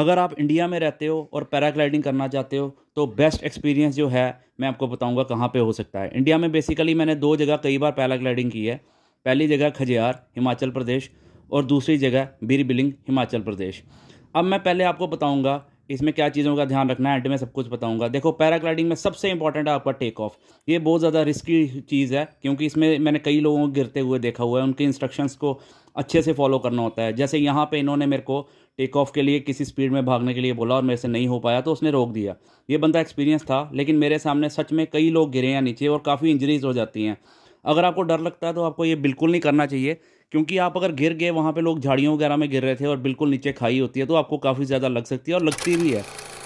अगर आप इंडिया में रहते हो और पैराग्लाइडिंग करना चाहते हो तो बेस्ट एक्सपीरियंस जो है मैं आपको बताऊंगा कहाँ पे हो सकता है इंडिया में बेसिकली मैंने दो जगह कई बार पैराग्लाइडिंग की है पहली जगह खजियार हिमाचल प्रदेश और दूसरी जगह बीर बिलिंग हिमाचल प्रदेश अब मैं पहले आपको बताऊँगा इसमें क्या चीज़ों का ध्यान रखना है एंड में सब कुछ बताऊंगा देखो पैराग्लाइडिंग में सबसे इंपॉर्टेंट है आपका टेक ऑफ ये बहुत ज़्यादा रिस्की चीज़ है क्योंकि इसमें मैंने कई लोगों को गिरते हुए देखा हुआ है उनके इंस्ट्रक्शंस को अच्छे से फॉलो करना होता है जैसे यहाँ पे इन्होंने मेरे को टेक ऑफ के लिए किसी स्पीड में भागने के लिए बोला और मेरे से नहीं हो पाया तो उसने रोक दिया ये बंदा एक्सपीरियंस था लेकिन मेरे सामने सच में कई लोग गिरे हैं नीचे और काफ़ी इंजरीज हो जाती हैं अगर आपको डर लगता है तो आपको ये बिल्कुल नहीं करना चाहिए क्योंकि आप अगर गिर गए वहाँ पर लोग झाड़ियों वगैरह में गिर रहे थे और बिल्कुल नीचे खाई होती है तो आपको काफ़ी ज़्यादा लग सकती है और लगती भी है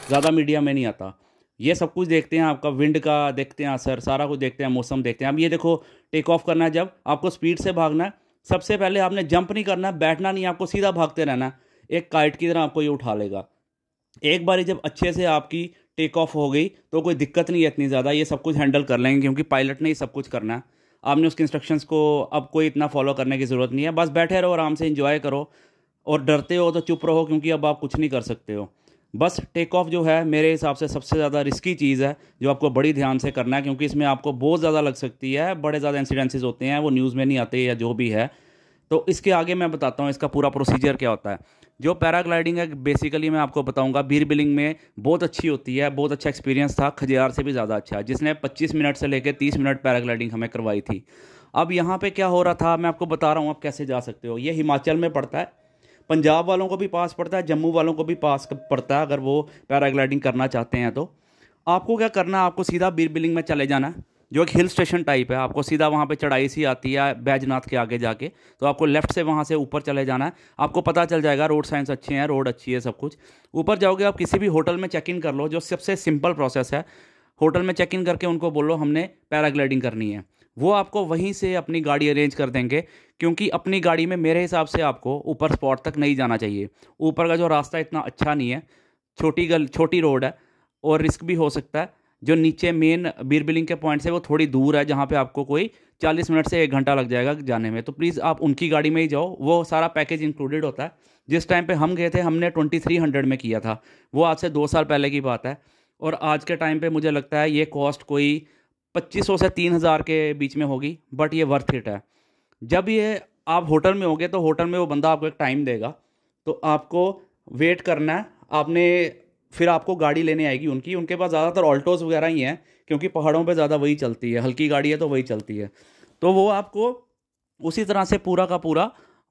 ज़्यादा मीडिया में नहीं आता ये सब कुछ देखते हैं आपका विंड का देखते हैं असर सारा कुछ देखते हैं मौसम देखते हैं अब ये देखो टेक ऑफ करना है जब आपको स्पीड से भागना है सबसे पहले आपने जंप नहीं करना बैठना नहीं आपको सीधा भागते रहना एक काइट की तरह आपको ये उठा लेगा एक बार जब अच्छे से आपकी टेक ऑफ हो गई तो कोई दिक्कत नहीं है इतनी ज़्यादा ये सब कुछ हैंडल कर लेंगे क्योंकि पायलट ने ही सब कुछ करना है आपने उसके इंस्ट्रक्शंस को अब कोई इतना फॉलो करने की ज़रूरत नहीं है बस बैठे रहो आराम से इंजॉय करो और डरते हो तो चुप रहो क्योंकि अब आप कुछ नहीं कर सकते हो बस टेक ऑफ जो है मेरे हिसाब से सबसे ज़्यादा रिस्की चीज़ है जो आपको बड़ी ध्यान से करना है क्योंकि इसमें आपको बहुत ज़्यादा लग सकती है बड़े ज़्यादा इंसिडेंसेज होते हैं वो न्यूज़ में नहीं आते या जो भी है तो इसके आगे मैं बताता हूँ इसका पूरा प्रोसीजर क्या होता है जो पैराग्लाइडिंग है बेसिकली मैं आपको बताऊंगा बीर बिलिंग में बहुत अच्छी होती है बहुत अच्छा एक्सपीरियंस था खजियार से भी ज़्यादा अच्छा जिसने 25 मिनट से लेकर 30 मिनट पैराग्लाइडिंग हमें करवाई थी अब यहाँ पे क्या हो रहा था मैं आपको बता रहा हूँ आप कैसे जा सकते हो ये हिमाचल में पड़ता है पंजाब वालों को भी पास पड़ता है जम्मू वालों को भी पास पड़ता है अगर वो पैराग्लाइडिंग करना चाहते हैं तो आपको क्या करना है आपको सीधा बीर बिलिंग में चले जाना है जो एक हिल स्टेशन टाइप है आपको सीधा वहाँ पे चढ़ाई सी आती है बैजनाथ के आगे जाके तो आपको लेफ्ट से वहाँ से ऊपर चले जाना है आपको पता चल जाएगा रोड साइंस अच्छे हैं रोड अच्छी है सब कुछ ऊपर जाओगे आप किसी भी होटल में चेक इन कर लो जो सबसे सिंपल प्रोसेस है होटल में चेक इन करके उनको बोलो हमने पैराग्लाइडिंग करनी है वो आपको वहीं से अपनी गाड़ी अरेंज कर देंगे क्योंकि अपनी गाड़ी में मेरे हिसाब से आपको ऊपर स्पॉट तक नहीं जाना चाहिए ऊपर का जो रास्ता इतना अच्छा नहीं है छोटी गल छोटी रोड है और रिस्क भी हो सकता है जो नीचे मेन बीर बिलिंग के पॉइंट से वो थोड़ी दूर है जहाँ पे आपको कोई चालीस मिनट से एक घंटा लग जाएगा जाने में तो प्लीज़ आप उनकी गाड़ी में ही जाओ वो सारा पैकेज इंक्लूडेड होता है जिस टाइम पे हम गए थे हमने ट्वेंटी थ्री हंड्रेड में किया था वो आज से दो साल पहले की बात है और आज के टाइम पे मुझे लगता है ये कॉस्ट कोई 2500 से 3000 के बीच में होगी बट ये वर्थ इट है जब ये आप होटल में होगे तो होटल में वो बंदा आपको एक टाइम देगा तो आपको वेट करना है आपने फिर आपको गाड़ी लेने आएगी उनकी उनके पास ज़्यादातर ऑल्टोज़ वगैरह ही हैं क्योंकि पहाड़ों पे ज़्यादा वही चलती है हल्की गाड़ी है तो वही चलती है तो वो आपको उसी तरह से पूरा का पूरा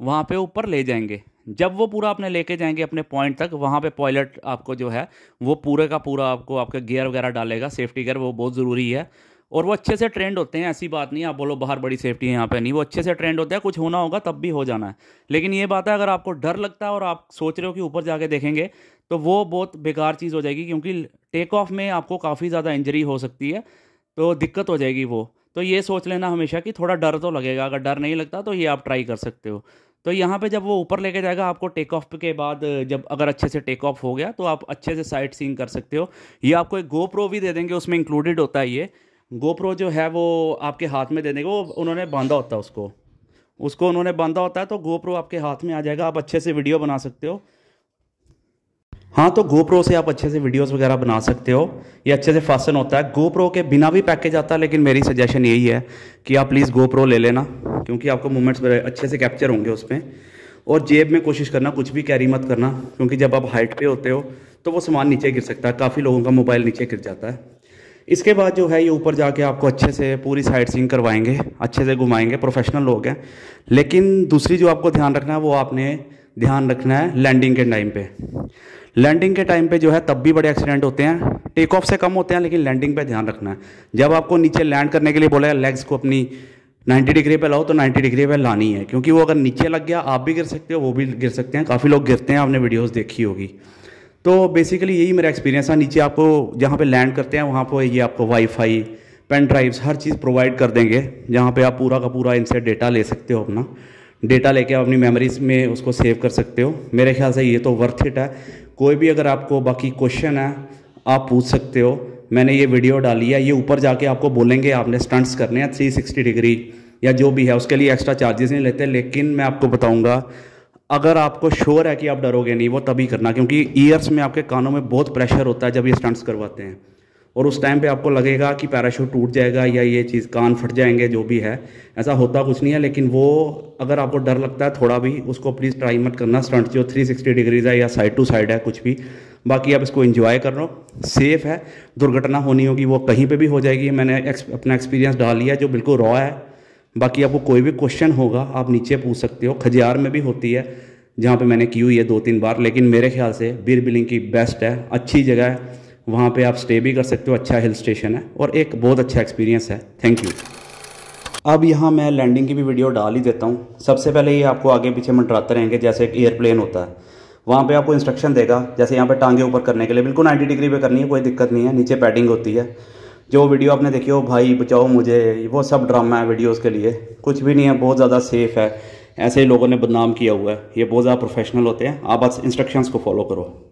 वहाँ पे ऊपर ले जाएंगे जब वो पूरा अपने लेके जाएंगे अपने पॉइंट तक वहाँ पे पॉयलट आपको जो है वो पूरे का पूरा आपको आपके गियर वगैरह डालेगा सेफ्टी गियर वो बहुत ज़रूरी है और वो अच्छे से ट्रेंड होते हैं ऐसी बात नहीं आप बोलो बाहर बड़ी सेफ्टी है यहाँ पे नहीं वो अच्छे से ट्रेंड होता है कुछ होना होगा तब भी हो जाना है लेकिन ये बात है अगर आपको डर लगता है और आप सोच रहे हो कि ऊपर जाके देखेंगे तो वो बहुत बेकार चीज़ हो जाएगी क्योंकि टेक ऑफ में आपको काफ़ी ज़्यादा इंजरी हो सकती है तो दिक्कत हो जाएगी वो तो ये सोच लेना हमेशा कि थोड़ा डर तो लगेगा अगर डर नहीं लगता तो ये आप ट्राई कर सकते हो तो यहाँ पे जब वो ऊपर लेके जाएगा आपको टेक ऑफ के बाद जब अगर अच्छे से टेक ऑफ हो गया तो आप अच्छे से साइट सीन कर सकते हो ये आपको एक गोप्रो भी दे देंगे उसमें इंक्लूडेड होता है ये गोप्रो जो है वो आपके हाथ में देने को उन्होंने बांधा होता है उसको उसको उन्होंने बांधा होता है तो गोप्रो आपके हाथ में आ जाएगा आप अच्छे से वीडियो बना सकते हो हाँ तो गोप्रो से आप अच्छे से वीडियोस वगैरह बना सकते हो ये अच्छे से फासन होता है गोप्रो के बिना भी पैकेज आता है लेकिन मेरी सजेशन यही है कि आप प्लीज़ गोप्रो ले लेना क्योंकि आपको मूवमेंट्स अच्छे से कैप्चर होंगे उसमें और जेब में कोशिश करना कुछ भी कैरी मत करना क्योंकि जब आप हाइट पे होते हो तो वो सामान नीचे गिर सकता है काफ़ी लोगों का मोबाइल नीचे गिर जाता है इसके बाद जो है ये ऊपर जाके आपको अच्छे से पूरी साइड सीइंग करवाएंगे अच्छे से घुमाएंगे प्रोफेशनल लोग हैं लेकिन दूसरी जो आपको ध्यान रखना है वो आपने ध्यान रखना है लैंडिंग के टाइम पे लैंडिंग के टाइम पे जो है तब भी बड़े एक्सीडेंट होते हैं टेक ऑफ से कम होते हैं लेकिन लैंडिंग पे ध्यान रखना है जब आपको नीचे लैंड करने के लिए बोला है लेग्स को अपनी 90 डिग्री पे लाओ तो 90 डिग्री पे लानी है क्योंकि वो अगर नीचे लग गया आप भी गिर सकते हो वो भी गिर सकते हैं काफ़ी लोग गिरते हैं आपने वीडियोज़ देखी होगी तो बेसिकली यही मेरा एक्सपीरियंस है नीचे आपको जहाँ पे लैंड करते हैं वहाँ पर ये आपको वाईफाई पेन ड्राइव्स हर चीज़ प्रोवाइड कर देंगे जहाँ पे आप पूरा का पूरा इनसे डेटा ले सकते हो अपना डेटा लेके आप अपनी मेमोरीज में उसको सेव कर सकते हो मेरे ख्याल से ये तो वर्थ इट है कोई भी अगर आपको बाकी क्वेश्चन है आप पूछ सकते हो मैंने ये वीडियो डाली है ये ऊपर जाके आपको बोलेंगे आपने स्टंट्स करने हैं 360 डिग्री या जो भी है उसके लिए एक्स्ट्रा चार्जेस नहीं लेते लेकिन मैं आपको बताऊंगा अगर आपको श्योर है कि आप डरोगे नहीं वो तभी करना क्योंकि ईयर्स में आपके कानों में बहुत प्रेशर होता है जब ये स्टंट्स करवाते हैं और उस टाइम पे आपको लगेगा कि पैराशूट टूट जाएगा या ये चीज़ कान फट जाएंगे जो भी है ऐसा होता कुछ नहीं है लेकिन वो अगर आपको डर लगता है थोड़ा भी उसको प्लीज़ ट्राई मत करना स्टंट जो 360 डिग्रीज है या साइड टू साइड है कुछ भी बाकी आप इसको इन्जॉय कर लो सेफ़ है दुर्घटना होनी होगी वो कहीं पर भी हो जाएगी मैंने अपना एक्सपीरियंस डाल लिया जो बिल्कुल रॉ है बाकी आपको कोई भी क्वेश्चन होगा आप नीचे पूछ सकते हो खजियार में भी होती है जहाँ पे मैंने की हुई है दो तीन बार लेकिन मेरे ख्याल से बीर बिलिंग की बेस्ट है अच्छी जगह है वहाँ पे आप स्टे भी कर सकते हो अच्छा हिल स्टेशन है और एक बहुत अच्छा एक्सपीरियंस है थैंक यू अब यहाँ मैं लैंडिंग की भी वीडियो डाल ही देता हूँ सबसे पहले ये आपको आगे पीछे मंडराते रहेंगे जैसे एक एयरप्लेन होता है वहाँ पर आपको इंस्ट्रक्शन देगा जैसे यहाँ पर टांगे ऊपर करने के लिए बिल्कुल नाइन्टी डिग्री पे करनी है कोई दिक्कत नहीं है नीचे पैडिंग होती है जो वीडियो आपने देखी हो भाई बचाओ मुझे वो सब ड्रामा है वीडियोस के लिए कुछ भी नहीं है बहुत ज़्यादा सेफ है ऐसे ही लोगों ने बदनाम किया हुआ है ये बहुत ज़्यादा प्रोफेशनल होते हैं आप बस इंस्ट्रक्शंस को फॉलो करो